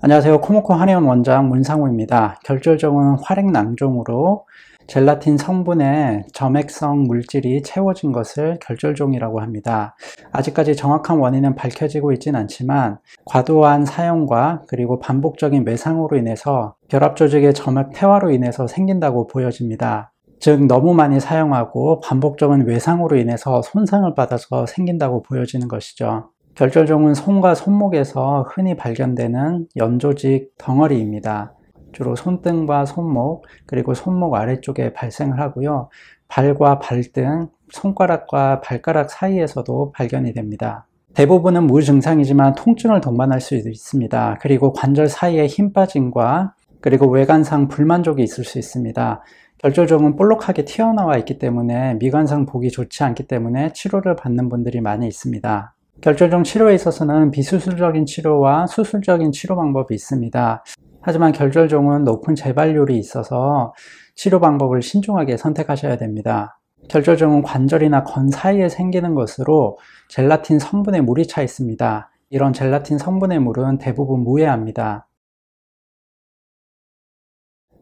안녕하세요 코모코 한의원 원장 문상우입니다 결절종은 활액낭종으로 젤라틴 성분의 점액성 물질이 채워진 것을 결절종이라고 합니다 아직까지 정확한 원인은 밝혀지고 있진 않지만 과도한 사용과 그리고 반복적인 매상으로 인해서 결합조직의 점액 태화로 인해서 생긴다고 보여집니다 즉 너무 많이 사용하고 반복적인 외상으로 인해서 손상을 받아서 생긴다고 보여지는 것이죠 결절종은 손과 손목에서 흔히 발견되는 연조직 덩어리입니다. 주로 손등과 손목, 그리고 손목 아래쪽에 발생을 하고요. 발과 발등, 손가락과 발가락 사이에서도 발견이 됩니다. 대부분은 무증상이지만 통증을 동반할 수도 있습니다. 그리고 관절 사이에 힘 빠짐과 그리고 외관상 불만족이 있을 수 있습니다. 결절종은 볼록하게 튀어나와 있기 때문에 미관상 보기 좋지 않기 때문에 치료를 받는 분들이 많이 있습니다. 결절종 치료에 있어서는 비수술적인 치료와 수술적인 치료 방법이 있습니다. 하지만 결절종은 높은 재발률이 있어서 치료 방법을 신중하게 선택하셔야 됩니다. 결절종은 관절이나 건 사이에 생기는 것으로 젤라틴 성분의 물이 차 있습니다. 이런 젤라틴 성분의 물은 대부분 무해합니다.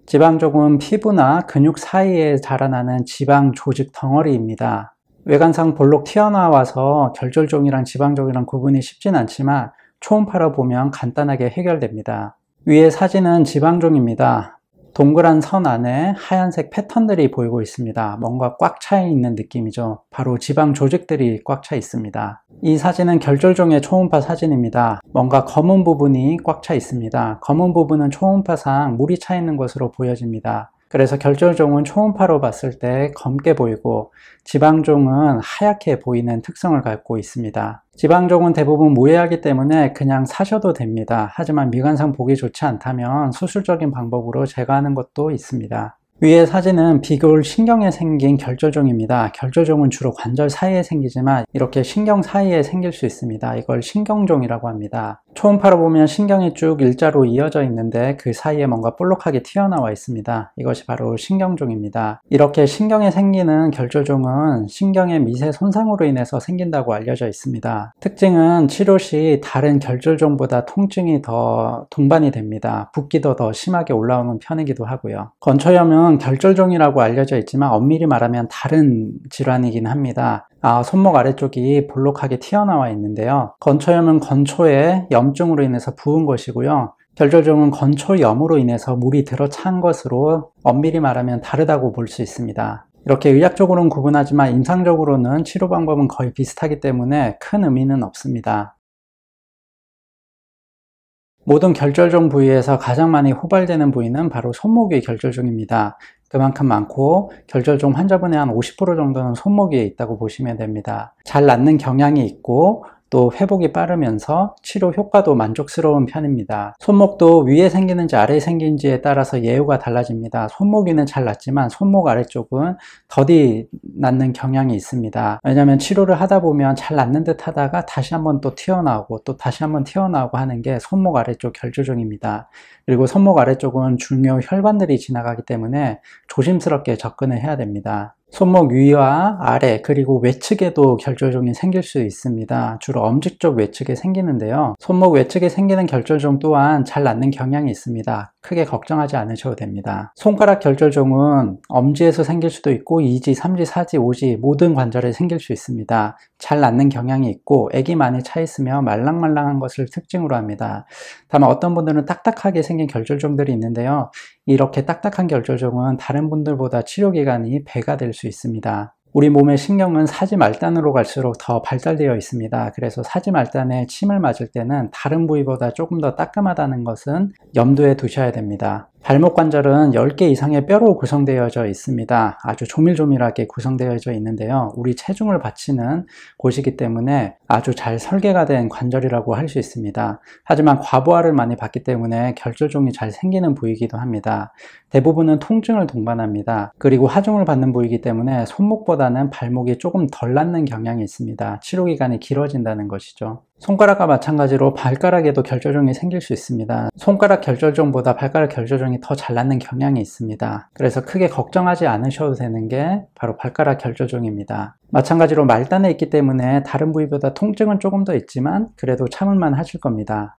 지방종은 피부나 근육 사이에 자라나는 지방 조직 덩어리입니다. 외관상 볼록 튀어나와서 결절종이랑 지방종이랑 구분이 쉽진 않지만 초음파로 보면 간단하게 해결됩니다. 위에 사진은 지방종입니다. 동그란 선 안에 하얀색 패턴들이 보이고 있습니다. 뭔가 꽉 차 있는 느낌이죠. 바로 지방 조직들이 꽉 차 있습니다. 이 사진은 결절종의 초음파 사진입니다. 뭔가 검은 부분이 꽉 차 있습니다. 검은 부분은 초음파상 물이 차 있는 것으로 보여집니다. 그래서 결절종은 초음파로 봤을 때 검게 보이고 지방종은 하얗게 보이는 특성을 갖고 있습니다. 지방종은 대부분 무해하기 때문에 그냥 사셔도 됩니다. 하지만 미관상 보기 좋지 않다면 수술적인 방법으로 제거하는 것도 있습니다. 위의 사진은 비골 신경에 생긴 결절종입니다. 결절종은 주로 관절 사이에 생기지만 이렇게 신경 사이에 생길 수 있습니다. 이걸 신경종이라고 합니다. 초음파로 보면 신경이 쭉 일자로 이어져 있는데 그 사이에 뭔가 볼록하게 튀어나와 있습니다. 이것이 바로 신경종입니다. 이렇게 신경에 생기는 결절종은 신경의 미세 손상으로 인해서 생긴다고 알려져 있습니다. 특징은 치료 시 다른 결절종보다 통증이 더 동반이 됩니다. 붓기도 더 심하게 올라오는 편이기도 하고요. 건초염은 결절종이라고 알려져 있지만 엄밀히 말하면 다른 질환이긴 합니다. 아, 손목 아래쪽이 볼록하게 튀어나와 있는데요. 건초염은 건초의 염증으로 인해서 부은 것이고요. 결절종은 건초염으로 인해서 물이 들어찬 것으로 엄밀히 말하면 다르다고 볼 수 있습니다. 이렇게 의학적으로는 구분하지만 임상적으로는 치료 방법은 거의 비슷하기 때문에 큰 의미는 없습니다. 모든 결절종 부위에서 가장 많이 호발되는 부위는 바로 손목의 결절종입니다. 그만큼 많고 결절종 환자분의 한 50% 정도는 손목 위에 있다고 보시면 됩니다. 잘 낫는 경향이 있고 또 회복이 빠르면서 치료 효과도 만족스러운 편입니다. 손목도 위에 생기는지 아래에 생기는지에 따라서 예후가 달라집니다. 손목 위는 잘낫지만 손목 아래쪽은 더디 낫는 경향이 있습니다. 왜냐하면 치료를 하다 보면 잘 낫는 듯 하다가 다시 한번 또 튀어나오고 또 다시 한번 튀어나오고 하는 게 손목 아래쪽 결조증입니다. 그리고 손목 아래쪽은 중요 혈관들이 지나가기 때문에 조심스럽게 접근을 해야 됩니다. 손목 위와 아래 그리고 외측에도 결절종이 생길 수 있습니다. 주로 엄지 쪽 외측에 생기는데요. 손목 외측에 생기는 결절종 또한 잘 낫는 경향이 있습니다. 크게 걱정하지 않으셔도 됩니다. 손가락 결절종은 엄지에서 생길 수도 있고 2지, 3지, 4지, 5지 모든 관절에 생길 수 있습니다. 잘 낫는 경향이 있고 액이 많이 차 있으며 말랑말랑한 것을 특징으로 합니다. 다만 어떤 분들은 딱딱하게 생긴 결절종들이 있는데요. 이렇게 딱딱한 결절종은 다른 분들보다 치료 기간이 배가 될 수 있습니다. 우리 몸의 신경은 사지말단으로 갈수록 더 발달되어 있습니다. 그래서 사지말단에 침을 맞을 때는 다른 부위보다 조금 더 따끔하다는 것은 염두에 두셔야 됩니다. 발목 관절은 10개 이상의 뼈로 구성되어져 있습니다. 아주 조밀조밀하게 구성되어져 있는데요. 우리 체중을 받치는 곳이기 때문에 아주 잘 설계가 된 관절이라고 할 수 있습니다. 하지만 과부하를 많이 받기 때문에 결절종이 잘 생기는 부위이기도 합니다. 대부분은 통증을 동반합니다. 그리고 하중을 받는 부위이기 때문에 손목보다는 발목이 조금 덜 낫는 경향이 있습니다. 치료 기간이 길어진다는 것이죠. 손가락과 마찬가지로 발가락에도 결절종이 생길 수 있습니다. 손가락 결절종보다 발가락 결절종이 더 잘낫는 경향이 있습니다. 그래서 크게 걱정하지 않으셔도 되는 게 바로 발가락 결절종입니다. 마찬가지로 말단에 있기 때문에 다른 부위보다 통증은 조금 더 있지만 그래도 참을만 하실 겁니다.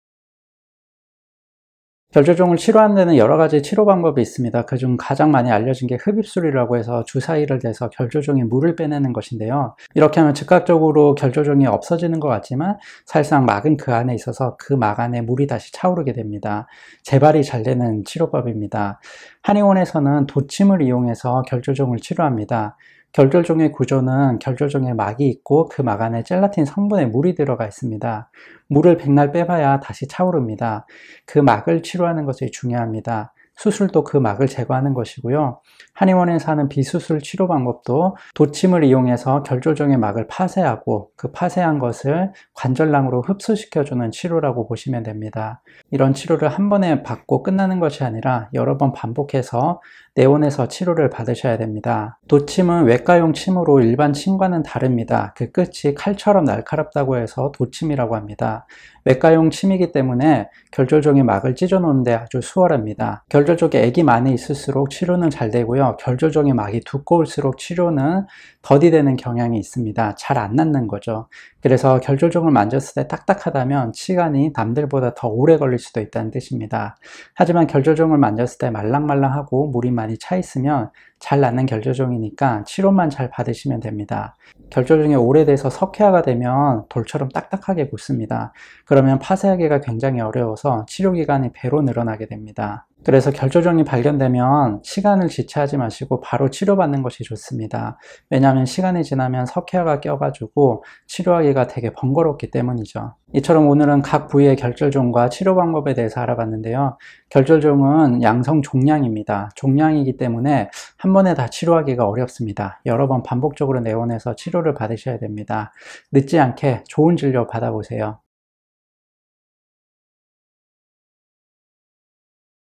결조종을 치료하는 데는 여러 가지 치료 방법이 있습니다. 그중 가장 많이 알려진 게 흡입술이라고 해서 주사위를 대서 결조종의 물을 빼내는 것인데요. 이렇게 하면 즉각적으로 결조종이 없어지는 것 같지만 사실상 막은 그 안에 있어서 그 막 안에 물이 다시 차오르게 됩니다. 재발이 잘 되는 치료법입니다. 한의원에서는 도침을 이용해서 결조종을 치료합니다. 결절종의 구조는 결절종의 막이 있고 그 막 안에 젤라틴 성분의 물이 들어가 있습니다. 물을 백날 빼봐야 다시 차오릅니다. 그 막을 치료하는 것이 중요합니다. 수술도 그 막을 제거하는 것이고요. 한의원에서 하는 비수술 치료 방법도 도침을 이용해서 결절종의 막을 파쇄하고 그 파쇄한 것을 관절낭으로 흡수시켜주는 치료라고 보시면 됩니다. 이런 치료를 한 번에 받고 끝나는 것이 아니라 여러 번 반복해서 내원에서 치료를 받으셔야 됩니다. 도침은 외과용 침으로 일반 침과는 다릅니다. 그 끝이 칼처럼 날카롭다고 해서 도침이라고 합니다. 외과용 침이기 때문에 결절 종에 막을 찢어 놓는데 아주 수월합니다. 결절 쪽에 액이 많이 있을수록 치료는 잘 되고요. 결절 종에 막이 두꺼울수록 치료는 더디되는 경향이 있습니다. 잘 안 낫는 거죠. 그래서 결절 종을 만졌을 때 딱딱하다면 시간이 남들보다 더 오래 걸릴 수도 있다는 뜻입니다. 하지만 결절 종을 만졌을 때 말랑말랑하고 물이 많이 많이 차 있으면 잘 낫는 결절종이니까 치료만 잘 받으시면 됩니다. 결절종이 오래돼서 석회화가 되면 돌처럼 딱딱하게 굳습니다. 그러면 파쇄하기가 굉장히 어려워서 치료 기간이 배로 늘어나게 됩니다. 그래서 결절종이 발견되면 시간을 지체하지 마시고 바로 치료받는 것이 좋습니다. 왜냐하면 시간이 지나면 석회화가 껴가지고 치료하기가 되게 번거롭기 때문이죠. 이처럼 오늘은 각 부위의 결절종과 치료 방법에 대해서 알아봤는데요. 결절종은 양성 종양입니다. 종양이기 때문에 한 번에 다 치료하기가 어렵습니다. 여러 번 반복적으로 내원해서 치료를 받으셔야 됩니다. 늦지 않게 좋은 진료 받아보세요.